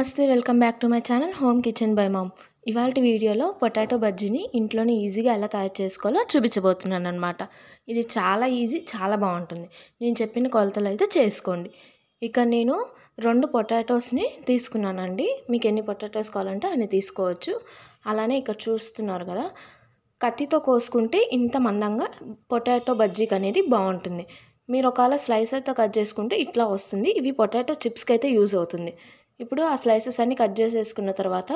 నమస్తే welcome back to my channel home kitchen by mom ఇవాళ వీడియోలో పొటాటో బజ్జీని ఇంట్లోనే ఈజీగా ఎలా తయారు చేసుకోవాలో చూపించబోతున్నాను అనమాట ఇది చాలా ఈజీ చాలా బాగుంటుంది నేను చెప్పిన కొలతలు అయితే చేసుకోండి ఇక నేను రెండు పొటాటోస్ని తీసుకున్నానండి మీకు ఎన్ని పొటాటోస్ కావాలంటే అన్ని తీసుకోవచ్చు అలానే ఇక్కడ చూస్తున్నారు కదా కత్తితో కోసుకుంటే ఇంత మందంగా పొటాటో బజ్జీకి అనేది బాగుంటుంది మీరు ఒకవేళ స్లైసర్తో కట్ చేసుకుంటే ఇట్లా వస్తుంది ఇవి పొటాటో చిప్స్కి అయితే యూజ్ అవుతుంది ఇప్పుడు ఆ స్లైసెస్ అన్నీ కట్ చేసేసుకున్న తర్వాత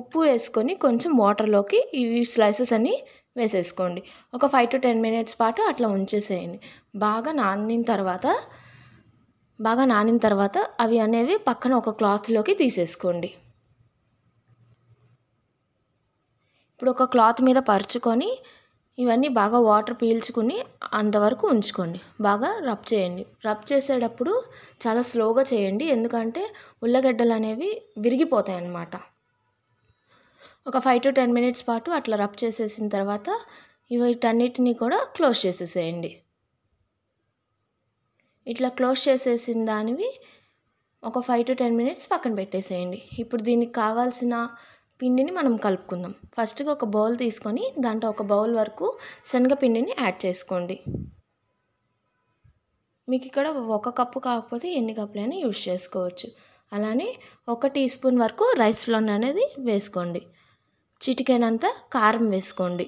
ఉప్పు వేసుకొని కొంచెం వాటర్లోకి ఈ స్లైసెస్ అన్నీ వేసేసుకోండి ఒక ఫైవ్ టు టెన్ మినిట్స్ పాటు అట్లా ఉంచేసేయండి బాగా నానిన తర్వాత బాగా నానిన తర్వాత అవి అనేవి పక్కన ఒక క్లాత్లోకి తీసేసుకోండి ఇప్పుడు ఒక క్లాత్ మీద పరుచుకొని ఇవన్నీ బాగా వాటర్ పీల్చుకుని అంతవరకు ఉంచుకోండి బాగా రబ్ చేయండి రబ్ చేసేటప్పుడు చాలా స్లోగా చేయండి ఎందుకంటే ఉల్లగడ్డలు అనేవి విరిగిపోతాయి అన్నమాట ఒక ఫైవ్ టు టెన్ మినిట్స్ పాటు అట్లా రబ్ చేసేసిన తర్వాత వీటన్నిటిని కూడా క్లోజ్ చేసేసేయండి ఇట్లా క్లోజ్ చేసేసిన దానివి ఒక ఫైవ్ టు టెన్ మినిట్స్ పక్కన పెట్టేసేయండి ఇప్పుడు దీనికి కావాల్సిన పిండిని మనం కలుపుకుందాం ఫస్ట్గా ఒక బౌల్ తీసుకొని దాంట్లో ఒక బౌల్ వరకు శనగపిండిని యాడ్ చేసుకోండి మీకు ఇక్కడ ఒక కప్పు కాకపోతే ఎన్ని కప్పులైనా యూజ్ చేసుకోవచ్చు అలానే ఒక టీ స్పూన్ వరకు రైస్ ఫ్లోన్ అనేది వేసుకోండి చిటికైనంత కారం వేసుకోండి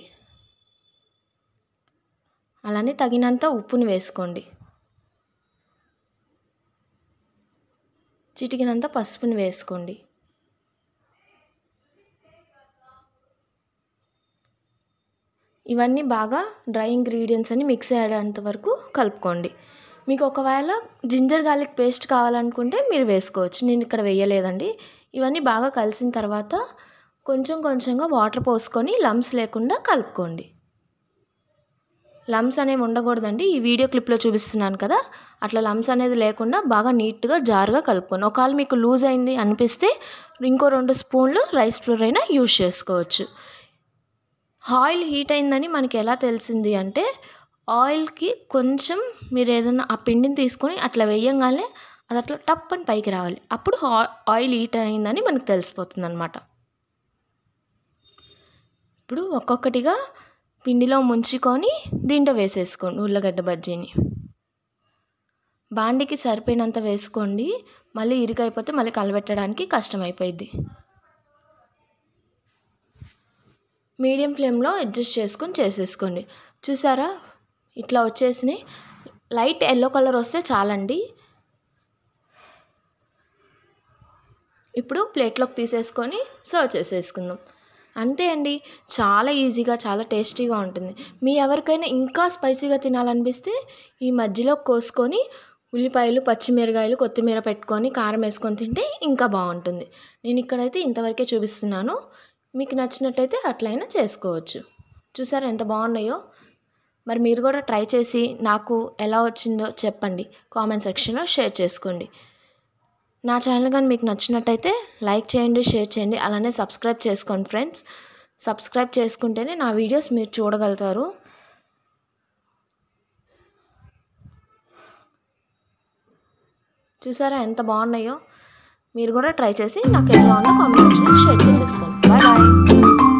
అలానే తగినంత ఉప్పుని వేసుకోండి చిటికినంత పసుపుని వేసుకోండి ఇవన్నీ బాగా డ్రై ఇంగ్రీడియంట్స్ అన్ని మిక్స్ అయ్యేంత వరకు కలుపుకోండి మీకు ఒకవేళ జింజర్ గార్లిక్ పేస్ట్ కావాలనుకుంటే మీరు వేసుకోవచ్చు నేను ఇక్కడ వేయలేదండి ఇవన్నీ బాగా కలిసిన తర్వాత కొంచెం కొంచెంగా వాటర్ పోసుకొని లమ్స్ లేకుండా కలుపుకోండి లమ్స్ అనేవి ఉండకూడదండి ఈ వీడియో క్లిప్లో చూపిస్తున్నాను కదా అట్లా లమ్స్ అనేది లేకుండా బాగా నీట్గా జారుగా కలుపుకోండి ఒకవేళ మీకు లూజ్ అయింది అనిపిస్తే ఇంకో రెండు స్పూన్లు రైస్ ఫ్లోర్ అయినా యూజ్ చేసుకోవచ్చు ఆయిల్ హీట్ అయిందని మనకి ఎలా తెలిసింది అంటే ఆయిల్కి కొంచెం మీరు ఏదైనా ఆ పిండిని తీసుకొని అట్లా వేయంగానే అది అట్లా టప్ అని పైకి రావాలి అప్పుడు ఆయిల్ హీట్ అయిందని మనకు తెలిసిపోతుంది అనమాట ఇప్పుడు ఒక్కొక్కటిగా పిండిలో ముంచుకొని దీంట్లో వేసేసుకోండి ఉల్లగడ్డ బజ్జీని బాండికి సరిపోయినంత వేసుకోండి మళ్ళీ ఇరుకైపోతే మళ్ళీ కలబెట్టడానికి కష్టమైపోయింది మీడియం ఫ్లేమ్లో అడ్జస్ట్ చేసుకొని చేసేసుకోండి చూసారా ఇట్లా వచ్చేసినాయి లైట్ ఎల్లో కలర్ వస్తే చాలండి ఇప్పుడు ప్లేట్లోకి తీసేసుకొని సర్వ్ చేసేసుకుందాం అంతే అండి చాలా ఈజీగా చాలా టేస్టీగా ఉంటుంది మీ ఎవరికైనా ఇంకా స్పైసీగా తినాలనిపిస్తే ఈ మధ్యలో కోసుకొని ఉల్లిపాయలు పచ్చిమిరకాయలు కొత్తిమీర పెట్టుకొని కారం వేసుకొని తింటే ఇంకా బాగుంటుంది నేను ఇక్కడైతే ఇంతవరకే చూపిస్తున్నాను మీకు నచ్చినట్టయితే అట్లయినా చేసుకోవచ్చు చూసారా ఎంత బాగున్నాయో మరి మీరు కూడా ట్రై చేసి నాకు ఎలా వచ్చిందో చెప్పండి కామెంట్ సెక్షన్లో షేర్ చేసుకోండి నా ఛానల్ కానీ మీకు నచ్చినట్టయితే లైక్ చేయండి షేర్ చేయండి అలానే సబ్స్క్రైబ్ చేసుకోండి ఫ్రెండ్స్ సబ్స్క్రైబ్ చేసుకుంటేనే నా వీడియోస్ మీరు చూడగలుగుతారు చూసారా ఎంత బాగున్నాయో మీరు కూడా ట్రై చేసి నాకు ఎలా ఉందో కామెంట్ సెక్షన్లో షేర్ చేసేసుకోండి బాయ్ బాయ్